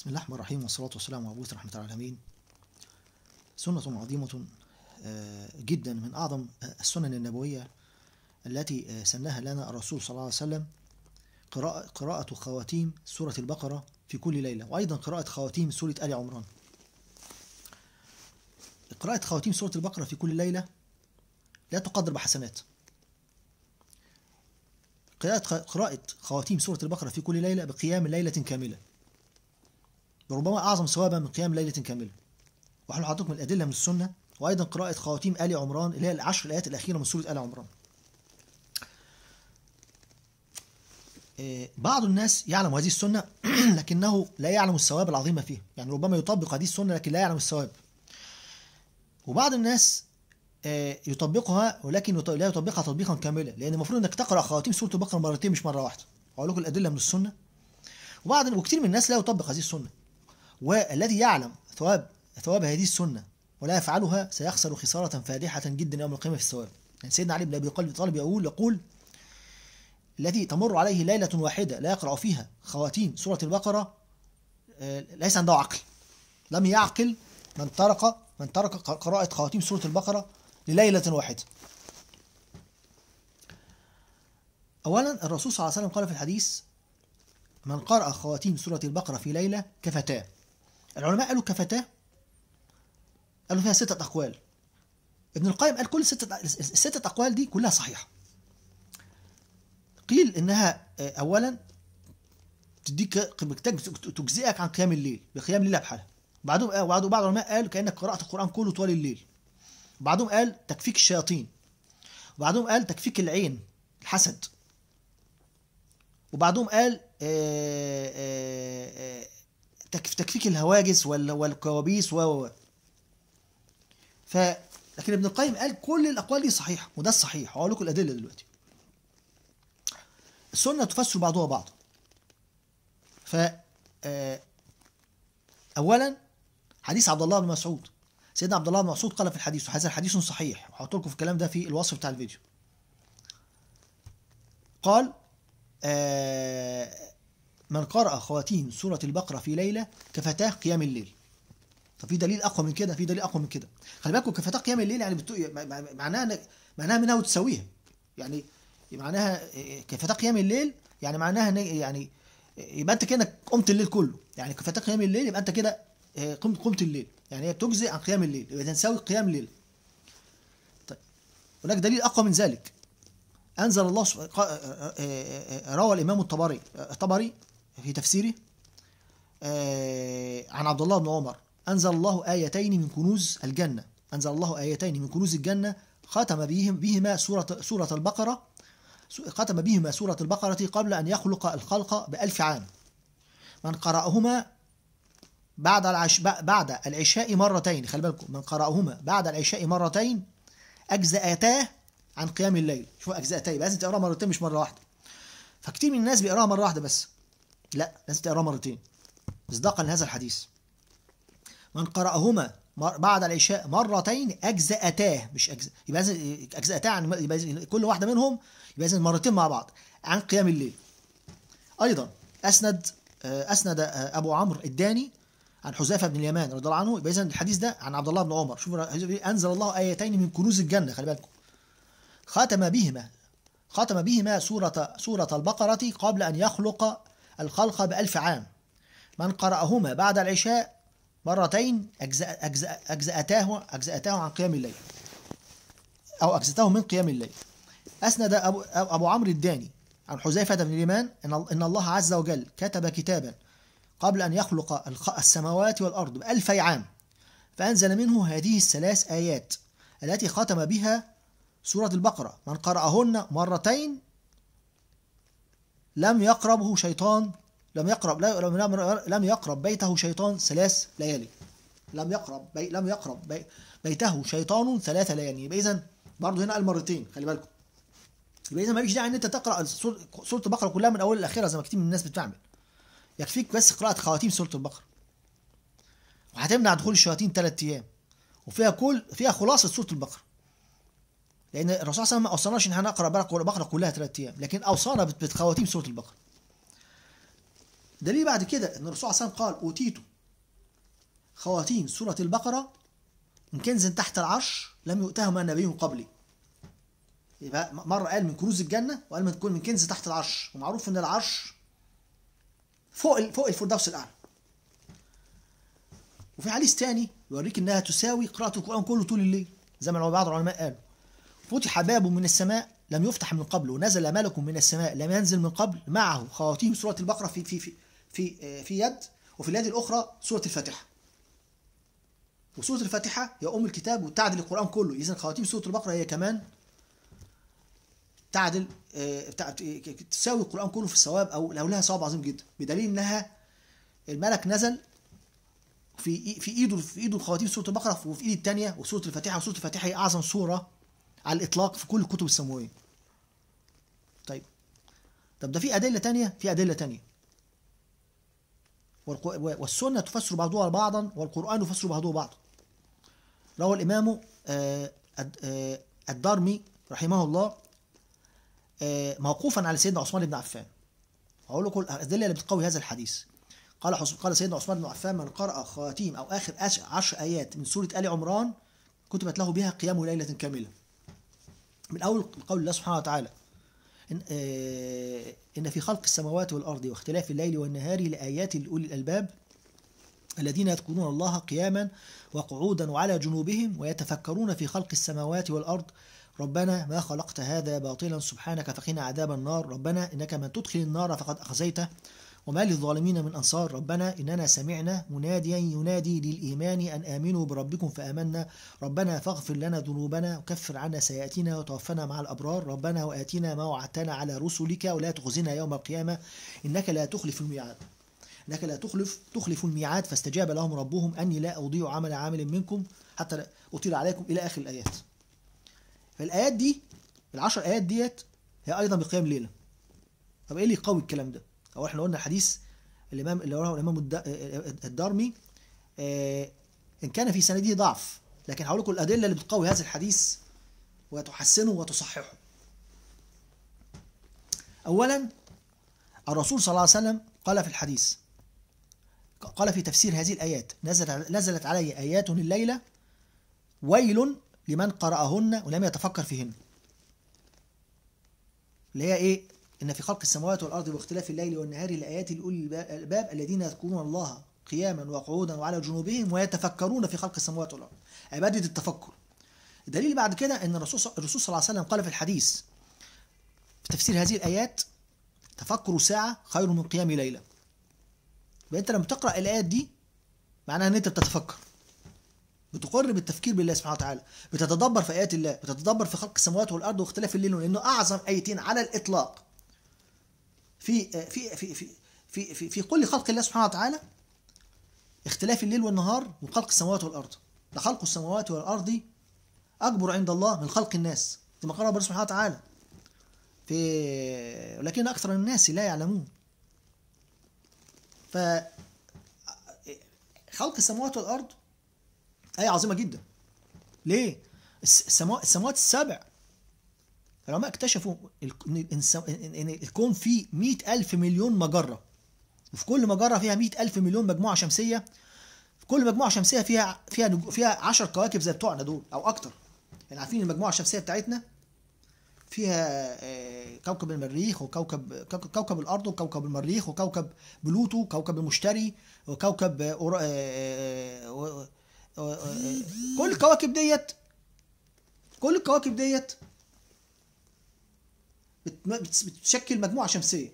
بسم الله الرحمن الرحيم والصلاة والسلام على مبعوث رحمة العالمين سنة عظيمة آه، جدا من أعظم آه، السنن النبوية التي آه، سنها لنا الرسول صلى الله عليه وسلم قراءة, قراءة خواتيم سورة البقرة في كل ليلة وأيضا قراءة خواتيم سورة آل عمران قراءة خواتيم سورة البقرة في كل ليلة لا تقدر بحسنات قراءة خواتيم سورة البقرة في كل ليلة بقيام ليلة كاملة لربما أعظم ثوابا من قيام ليلة كاملة وإحنا حاطط الأدلة من السنة وأيضا قراءة خواتيم آل عمران اللي هي العشر الآيات الأخيرة من سورة آل عمران آه، بعض الناس يعلم هذه السنة لكنه لا يعلم الثواب العظيم فيها يعني ربما يطبق هذه السنة لكن لا يعلم الثواب وبعض الناس آه، يطبقها ولكن لا يطبقها تطبيقا كاملا لأن المفروض أنك تقرأ خواتيم سورة البقرة مرتين مش مرة واحدة أقول لكم الأدلة من السنة وبعض وكثير من الناس لا يطبق هذه السنة والذي يعلم ثواب ثواب هذه السنة ولا يفعلها سيخسر خسارة فادحة جدا يوم القيامة في الثواب يعني سيدنا علي بن أبي طالب يقول يقول الذي تمر عليه ليلة واحدة لا يقرأ فيها خواتيم سورة البقرة آه، ليس عنده عقل لم يعقل من ترك من ترك قراءة خواتيم سورة البقرة لليلة واحدة أولا الرسول صلى الله عليه وسلم قال في الحديث من قرأ خواتيم سورة البقرة في ليلة كفتاه العلماء قالوا كفتاه قالوا فيها ستة أقوال ابن القيم قال كل ستة الستة أقوال دي كلها صحيحة قيل إنها آه، أولا تديك تجزئك عن قيام الليل بقيام الليل بحالها بعضهم قال آه، بعض بعض العلماء قال كأنك قرأت القرآن كله طوال الليل بعضهم قال تكفيك الشياطين وبعضهم قال تكفيك العين الحسد وبعضهم قال آآ آه، آآ تكفيك الهواجس والكوابيس و ف لكن ابن القيم قال كل الاقوال دي صحيحه وده الصحيح هقول لكم الادله دلوقتي السنه تفسر بعضها بعضا ف آه، اولا حديث عبد الله بن مسعود سيدنا عبد الله بن مسعود قال في الحديث وهذا حديث صحيح وهحط لكم في الكلام ده في الوصف بتاع الفيديو قال آه، من قرأ خواتيم سورة البقرة في ليلة كفتاه قيام الليل طب في دليل اقوى من كده في دليل اقوى من كده خلي بالكم كفتاه قيام الليل يعني بتو... يعني معناها معناها منها وتسويها يعني معناها آه، كفتاه قيام الليل يعني معناها يعني آه، يبقى انت كده قمت الليل كله يعني كفتاه قيام الليل يبقى انت كده آه، قمت قمت الليل يعني هي بتجزئ عن قيام الليل يبقى تساوي قيام الليل طيب هناك دليل اقوى من ذلك انزل الله روى الامام الطبري الطبري في تفسيره آه عن عبد الله بن عمر أنزل الله آيتين من كنوز الجنة أنزل الله آيتين من كنوز الجنة ختم بهم بهما سورة سورة البقرة ختم بهما سورة البقرة قبل أن يخلق الخلق بألف عام من قرأهما بعد العش... بعد العشاء مرتين خلي بالكم من قرأهما بعد العشاء مرتين أجزأتاه عن قيام الليل شوف أجزأتاه لازم تقرأها مرتين مش مرة واحدة فكتير من الناس بيقراها مرة واحدة بس لا لازم تقراها مرتين مصداقا لهذا الحديث من قرأهما بعد العشاء مرتين أجزأتاه مش أجزأ يبقى أجزأتاه عن يبقى كل واحدة منهم يبقى لازم مرتين مع بعض عن قيام الليل أيضا أسند آه، أسند آه، أبو عمرو الداني عن حذيفه بن اليمان رضي الله عنه يبقى اذا الحديث ده عن عبد الله بن عمر شوف انزل الله ايتين من كنوز الجنه خلي بالكم ختم بهما ختم بهما سوره سوره البقره قبل ان يخلق الخلق بألف عام من قرأهما بعد العشاء مرتين أجزأ أجزأتاه أجزأتاه عن قيام الليل أو أجزأتاه من قيام الليل أسند أبو, أبو عمرو الداني عن حذيفة بن اليمان إن الله عز وجل كتب كتابا قبل أن يخلق السماوات والأرض بألفي عام فأنزل منه هذه الثلاث آيات التي ختم بها سورة البقرة من قرأهن مرتين لم يقربه شيطان لم يقرب لم يقرب بيته شيطان ثلاث ليالي لم يقرب بي لم يقرب بي بيته شيطان ثلاث ليالي يبقى اذا برضه هنا قال مرتين خلي بالكم يبقى اذا مالكش داعي ان انت تقرا سوره البقره كلها من اول لاخرها زي ما كتير من الناس بتعمل يكفيك بس قراءه خواتيم سوره البقره وهتمنع دخول الشياطين ثلاث ايام وفيها كل فيها خلاصه سوره البقره لان الرسول صلى الله عليه وسلم ما اوصاناش ان احنا نقرا بقره كلها ثلاث ايام لكن اوصانا بخواتيم سوره البقره دليل بعد كده ان الرسول صلى الله عليه وسلم قال اوتيت خواتيم سوره البقره من كنز تحت العرش لم يؤتهما نبي قبلي يبقى مره قال من كنوز الجنه وقال من تكون من كنز تحت العرش ومعروف ان العرش فوق فوق الفردوس الاعلى وفي حديث ثاني يوريك انها تساوي قراءه القران كله طول الليل زي ما بعض العلماء قالوا فتح باب من السماء لم يفتح من قبل ونزل ملك من السماء لم ينزل من قبل معه خواتيم سورة البقرة في في في في, آه، في يد وفي اليد الأخرى سورة الفاتحة وسورة الفاتحة هي أم الكتاب وتعدل القرآن كله إذا خواتيم سورة البقرة هي كمان تعدل آه، تساوي القرآن كله في الثواب أو لو لها ثواب عظيم جدا بدليل إنها الملك نزل في في ايده في ايده خواتيم سوره البقره وفي ايده الثانيه وسوره الفاتحه وسوره الفاتحه هي اعظم سوره على الاطلاق في كل الكتب السماويه طيب طب ده في ادله تانية في ادله تانية والسنه تفسر بعضها بعضا والقران يفسر بعضه بعضا روى الامام آه، آه، الدارمي رحمه الله آه، موقوفا على سيدنا عثمان بن عفان هقول لكم الادله اللي بتقوي هذا الحديث قال قال سيدنا عثمان بن عفان من قرأ خواتيم أو آخر عشر آيات من سورة آل عمران كتبت له بها قيام ليلة كاملة من أول قول الله سبحانه وتعالى إن, آه، إن في خلق السماوات والأرض واختلاف الليل والنهار لآيات لأولي الألباب الذين يذكرون الله قياما وقعودا وعلى جنوبهم ويتفكرون في خلق السماوات والأرض ربنا ما خلقت هذا باطلا سبحانك فقنا عذاب النار ربنا إنك من تدخل النار فقد أخزيته وما للظالمين من أنصار ربنا إننا سمعنا مناديا ينادي للإيمان أن آمنوا بربكم فآمنا ربنا فاغفر لنا ذنوبنا وكفر عنا سيئاتنا وتوفنا مع الأبرار ربنا وآتنا ما وعدتنا على رسلك ولا تخزنا يوم القيامة إنك لا تخلف الميعاد إنك لا تخلف تخلف الميعاد فاستجاب لهم ربهم أني لا أضيع عمل عامل منكم حتى أطيل عليكم إلى آخر الآيات فالآيات دي العشر آيات ديت هي أيضا بقيام ليلة طب إيه اللي يقوي الكلام ده او احنا قلنا الحديث الامام اللي رواه الامام الدارمي آه، ان كان في سنده ضعف لكن هقول لكم الادله اللي بتقوي هذا الحديث وتحسنه وتصححه اولا الرسول صلى الله عليه وسلم قال في الحديث قال في تفسير هذه الايات نزلت نزلت علي ايات الليله ويل لمن قراهن ولم يتفكر فيهن اللي هي ايه إن في خلق السماوات والأرض واختلاف الليل والنهار لآيات لأولي الألباب الذين يذكرون الله قياما وقعودا وعلى جنوبهم ويتفكرون في خلق السماوات والأرض عبادة التفكر الدليل بعد كده أن الرسول صلى الله عليه وسلم قال في الحديث في تفسير هذه الآيات تفكر ساعة خير من قيام ليلة يبقى أنت لما تقرأ الآيات دي معناها أن أنت بتتفكر بتقر بالتفكير بالله سبحانه وتعالى بتتدبر في آيات الله بتتدبر في خلق السماوات والأرض واختلاف الليل لأنه أعظم آيتين على الإطلاق في في في في في في, في كل خلق الله سبحانه وتعالى اختلاف الليل والنهار وخلق السماوات والارض ده خلق السماوات والارض اكبر عند الله من خلق الناس كما قال ربنا سبحانه وتعالى في ولكن اكثر الناس لا يعلمون ف خلق السماوات والارض آية عظيمة جدا ليه؟ السماوات السبع العلماء اكتشفوا ان الكون فيه 100000 مليون مجره وفي كل مجره فيها 100000 مليون مجموعه شمسيه في كل مجموعه شمسيه فيها فيها فيها 10 كواكب زي بتوعنا دول او اكتر يعني عارفين المجموعه الشمسيه بتاعتنا فيها آه، كوكب المريخ وكوكب كوكب الارض وكوكب المريخ وكوكب بلوتو وكوكب المشتري وكوكب آه، آه، كل الكواكب ديت كل الكواكب ديت بتشكل مجموعه شمسيه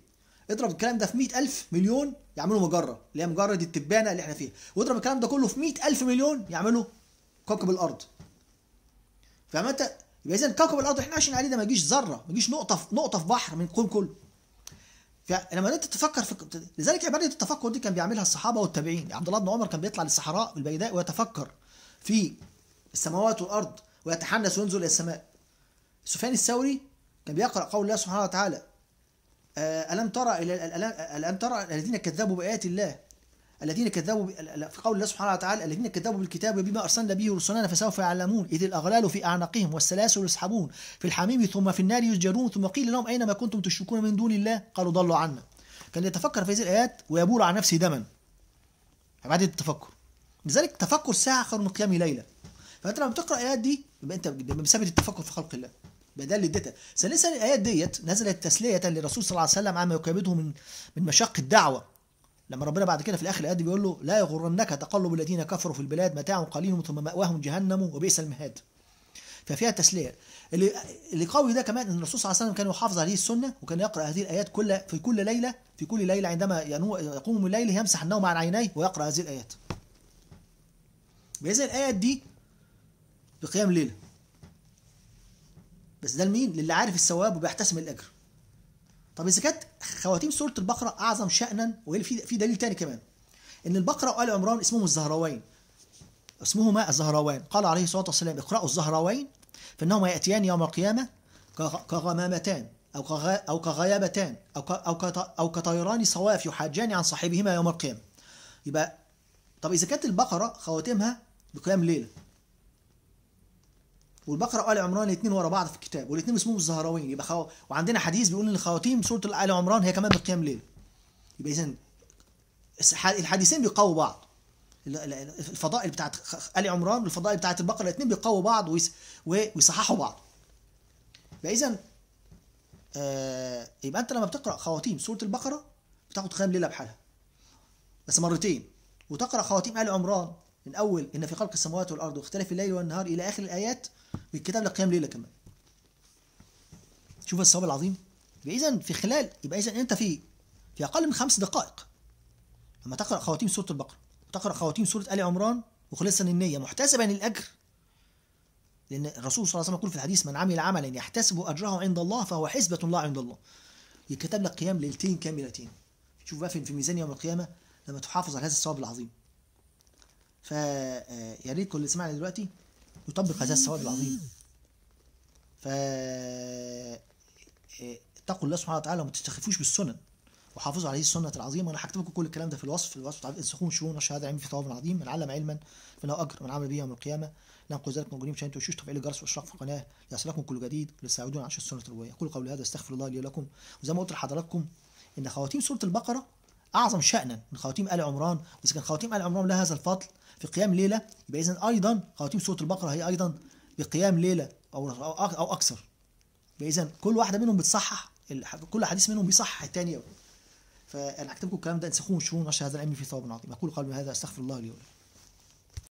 اضرب الكلام ده في 100000 مليون يعملوا مجره اللي هي مجره دي التبانه اللي احنا فيها واضرب الكلام ده كله في 100000 مليون يعملوا كوكب الارض فاهم انت يبقى اذا كوكب الارض احنا عايشين عليه ده ما يجيش ذره ما يجيش نقطه في نقطه في بحر من الكون كله فلما انت تفكر في لذلك عباده التفكر دي كان بيعملها الصحابه والتابعين عبد الله بن عمر كان بيطلع للصحراء البيداء ويتفكر في السماوات والارض ويتحنس وينزل الى السماء سفيان الثوري كان بيقرأ قول الله سبحانه وتعالى آه، ألم ترى إلى آه، ألم ترى الذين كذبوا بآيات الله الذين كذبوا في قول الله سبحانه وتعالى الذين كذبوا بالكتاب وبما أرسلنا به رسلنا فسوف يعلمون إذ الأغلال في أعناقهم والسلاسل يسحبون في الحميم ثم في النار يسجرون ثم قيل لهم أين ما كنتم تشركون من دون الله قالوا ضلوا عنا كان يتفكر في هذه الآيات ويبول على نفسه دما بعد التفكر لذلك تفكر ساعة خير من قيام ليلة فأنت لما بتقرأ الآيات دي يبقى أنت بمثابة التفكر في خلق الله بدل اديتها ثالثا الايات ديت نزلت تسليه للرسول صلى الله عليه وسلم عما يكابده من من مشق الدعوه لما ربنا بعد كده في الاخر الآيات بيقول له لا يغرنك تقلب الذين كفروا في البلاد متاع قليل ثم مأواهم جهنم وبئس المهاد ففيها تسليه اللي اللي قوي ده كمان ان الرسول صلى الله عليه وسلم كان يحافظ عليه السنه وكان يقرا هذه الايات كل في كل ليله في كل ليله عندما يقوم الليل يمسح النوم عن عينيه ويقرا هذه الايات باذن الايات دي بقيام ليله بس ده لمين؟ للي عارف الثواب وبيحتسب الاجر. طب اذا كانت خواتيم سوره البقره اعظم شانا وهي في في دليل تاني كمان ان البقره وال عمران اسمهم الزهراوين اسمهما الزهراوين قال عليه الصلاه والسلام اقرأوا الزهراوين فانهما ياتيان يوم القيامه كغمامتان او او كغيابتان او او او كطيران صواف يحاجان عن صاحبهما يوم القيامه يبقى طب اذا كانت البقره خواتيمها بقيام ليله والبقره وال عمران الاثنين ورا بعض في الكتاب والاثنين اسمهم الزهراوين يبقى خو... وعندنا حديث بيقول ان خواتيم سوره ال عمران هي كمان بقيام ليل يبقى اذا الحديثين بيقووا بعض الفضائل بتاعت ال عمران والفضائل بتاعت البقره الاثنين بيقووا بعض ويس... ويصححوا بعض يبقى اذا آه يبقى انت لما بتقرا خواتيم سوره البقره بتاخد قيام ليله بحالها بس مرتين وتقرا خواتيم ال عمران من أول إن في خلق السماوات والأرض واختلاف الليل والنهار إلى آخر الآيات والكتاب لقيام ليلة كمان شوف الثواب العظيم يبقى إذا في خلال يبقى إذا أنت في في أقل من خمس دقائق لما تقرأ خواتيم سورة البقرة وتقرأ خواتيم سورة آل عمران مخلصا النية محتسبا الأجر لأن الرسول صلى الله عليه وسلم يقول في الحديث من عمل عملا يحتسب أجره عند الله فهو حسبة الله عند الله يكتب لك قيام ليلتين كاملتين شوف بقى في ميزان يوم القيامة لما تحافظ على هذا الثواب العظيم فيا آه، ريت كل اللي سمعنا دلوقتي يطبق هذا السواد العظيم ف آه، اتقوا الله سبحانه وتعالى وما تستخفوش بالسنن وحافظوا على هذه السنه العظيمه وأنا هكتب لكم كل الكلام ده في الوصف في الوصف بتاع انسخون شؤون الشهاده علم في ثواب عظيم من علم علما فله اجر من عمل به يوم القيامه لا قل ذلك موجودين مشان تشوفوا تفعيل الجرس واشراق في القناه ليصلكم كل جديد على عن السنه التربويه كل قول هذا استغفر الله لي ولكم وزي ما قلت لحضراتكم ان خواتيم سوره البقره أعظم شأنا من خواتيم آل عمران وإذا كان خواتيم آل عمران لها هذا الفضل في قيام ليلة يبقى إذا أيضا خواتيم سورة البقرة هي أيضا بقيام ليلة أو أو أكثر يبقى إذا كل واحدة منهم بتصحح كل حديث منهم بيصحح الثاني فأنا هكتب لكم الكلام ده انسخوه وانشروه نشر هذا العلم في ثواب عظيم أقول قبل هذا أستغفر الله لي ولكم